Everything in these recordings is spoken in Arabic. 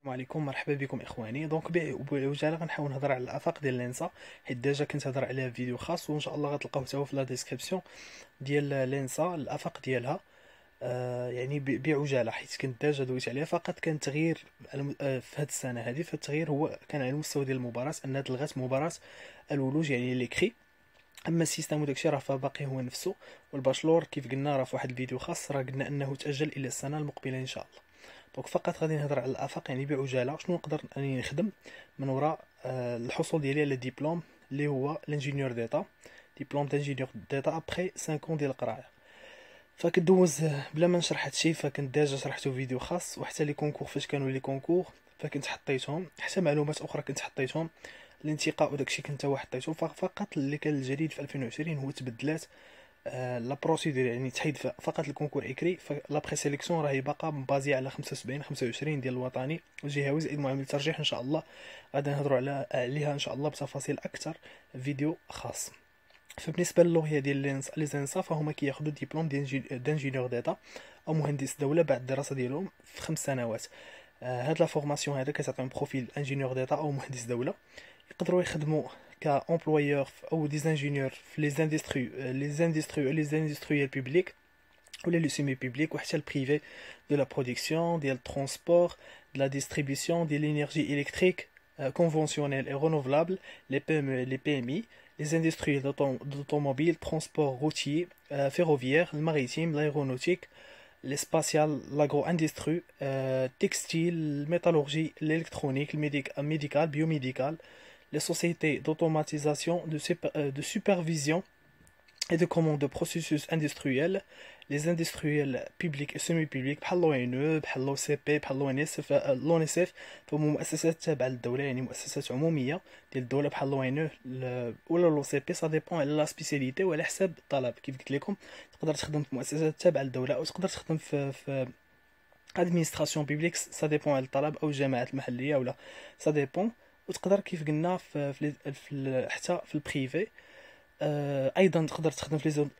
السلام عليكم مرحبا بكم اخواني دونك بعجاله غنحاول نهضر على الافاق ديال لينسا حيت ديجا كنت هضر عليها في فيديو خاص وان شاء الله غتلقاوه حتى في لا ديسكريبسيون ديال لينسا الافاق ديالها آه، يعني بعجاله حيت كنت ديجا دويت عليها فقط كان تغيير آه، في هذه السنه هذه فالتغيير هو كان على المستوى ديال المباراه انها تلغات مباراه الولوج يعني لي كري اما السيستم وداكشي راه فباقي هو نفسه والباشلور كيف قلنا راه في واحد الفيديو خاص راه قلنا انه تاجل الى السنه المقبله ان شاء الله دونك فقط غادي نهضر على الافاق يعني بعجاله شنو نقدر اني نخدم من وراء آه، الحصول ديالي على ديبلوم اللي هو لانجينيور ديتا ديبلوم دانجينيور ديتا ابخي 5 اون ديال القرايه فكدوز بلا ما نشرح هادشي فكنت ديجا شرحتو فيديو خاص وحتى لي كونكور فاش كانوا لي كونكور فكنت حطيتهم حتى معلومات اخرى كنت حطيتهم الانتقاء وداكشي كنت هو حطيتو فقط اللي كان الجديد في 2020 هو تبدلات آه، لا بروسيدور يعني تحيد فقط الكونكور اكري فلا بري سيليكسيون راهي باقا بازي على 75 25 ديال الوطني الجهوي زائد معامل الترجيح ان شاء الله غادي نهضروا على عليها ان شاء الله بتفاصيل اكثر فيديو خاص فبالنسبه للوهيه ديال لي زانسا فهما كياخذوا ديبلوم دانجينيور داتا او مهندس دوله بعد الدراسه ديالهم في خمس سنوات آه، هاد لا فورماسيون هذا كتعطيهم بروفيل انجينيور داتا او مهندس دوله يقدروا يخدموا cas employeurs ou des ingénieurs les industries euh, les industries les industriels publics ou les semi-publics ou le privés de la production des transports, de la distribution de l'énergie électrique euh, conventionnelle et renouvelable les PME les PMI les industries d'automobile transport routier euh, ferroviaires, le maritime l'aéronautique les spatiales, l'agro-industrie, textile, métallurgie, l'électronique, le médical, les sociétés d'automatisation, de, de supervision et de commande de processus industriels, les industriels publics et semi-publics, par l'ONU, par l'OCP, par l'ONSF, l'ONSF, pour les assistant, c'est le Dole, et mon assistant, c'est mon mien, le Dole, par l'ONU, ou l'OCP, ça dépend de la spécialité ou de l'ASEB, talab, qui vous dit les comptes, c'est le Dole, c'est le Dole, c'est le Dole, ou c'est le Dole, administration publique, ça dépend de l'Talab, ou Jamaat, Mahalia, ou là, ça dépend a privé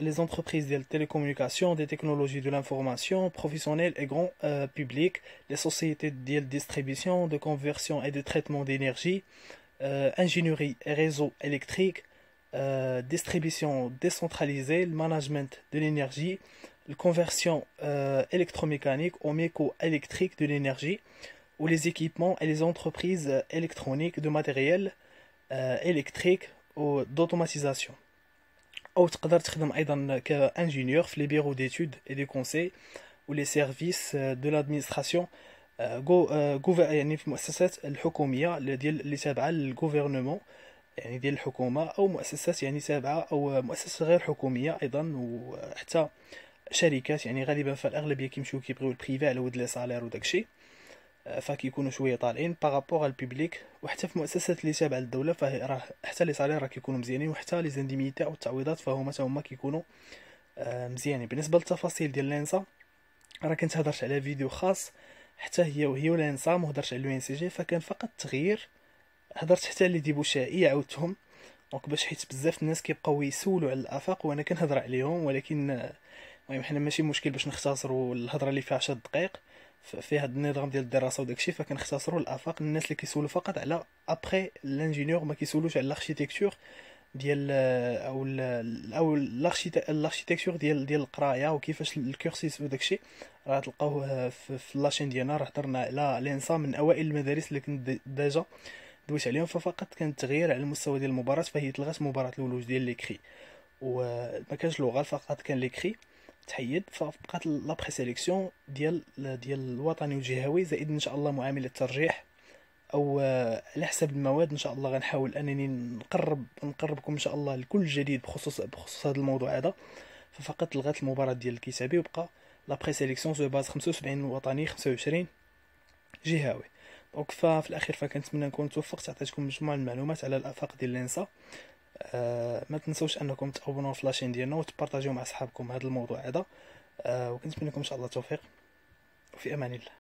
les entreprises de télécommunications des technologies de l'information professionnelles et grand euh, public les sociétés de distribution de conversion et de traitement d'énergie euh, ingénierie et réseau électriques euh, distribution décentralisée le management de l'énergie conversion électromécanique au méco électrique de l'énergie ou les équipements et les entreprises électroniques de matériel euh, électrique ou d'automatisation. Ou tu peux travailler ingénieur les bureaux d'études et de conseils ou les services euh, de l'administration euh, le gouvernement يعني ديال الحكومة ou مؤسسات يعني ou غير les فكيكونوا شويه طالعين باغابوغ البيبليك وحتى في المؤسسات اللي تابعه للدوله فهي راه حتى لي صالير راه كيكونوا مزيانين وحتى لي زانديميتا او التعويضات فهما حتى هما كيكونوا آه، مزيانين بالنسبه للتفاصيل ديال لينسا راه كنت هضرت على فيديو خاص حتى هي وهي ولينسا ما هضرتش على الوين سي جي فكان فقط تغيير هضرت حتى على ديبوشائي عاودتهم دونك باش حيت بزاف الناس كيبقاو يسولوا على الافاق وانا كنهضر عليهم ولكن آه، المهم حنا ماشي مشكل باش نختصروا الهضره اللي فيها 10 دقائق في هذا النظام ديال الدراسه وداك الشيء فكنختصروا الافاق الناس اللي كيسولوا فقط على ابخي لانجينيور ما كيسولوش على الاركيتكتور ديال آه، او ال او الاركيتكتور ديال ديال القرايه وكيفاش الكورسيس وداك الشيء راه تلقاوه آه، في لاشين ديالنا راه هضرنا على لينسا من اوائل المدارس اللي كنت ديجا دويت عليهم ففقط كان تغيير على المستوى ديال المباراه فهي تلغات مباراه الولوج ديال ليكري وما آه، كانش لغه فقط كان ليكري تحيد فبقات لا سيليكسيون ديال ديال الوطني والجهوي زائد ان شاء الله معامله الترجيح او آه، على حسب المواد ان شاء الله غنحاول انني نقرب نقربكم ان شاء الله لكل جديد بخصوص بخصوص هذا الموضوع هذا ففقط لغات المباراه ديال الكتابي وبقى لا سيليكسيون سو باز 75 وطني 25 جهوي دونك ففي الاخير فكنتمنى نكون توفقت عطيتكم مجموعه المعلومات على الافاق ديال لينسا آه، ما تنسوش انكم تابوناو في لاشين ديالنا وتبارطاجيو مع اصحابكم هذا الموضوع هذا آه، وكنتمنى لكم ان شاء الله التوفيق وفي امان الله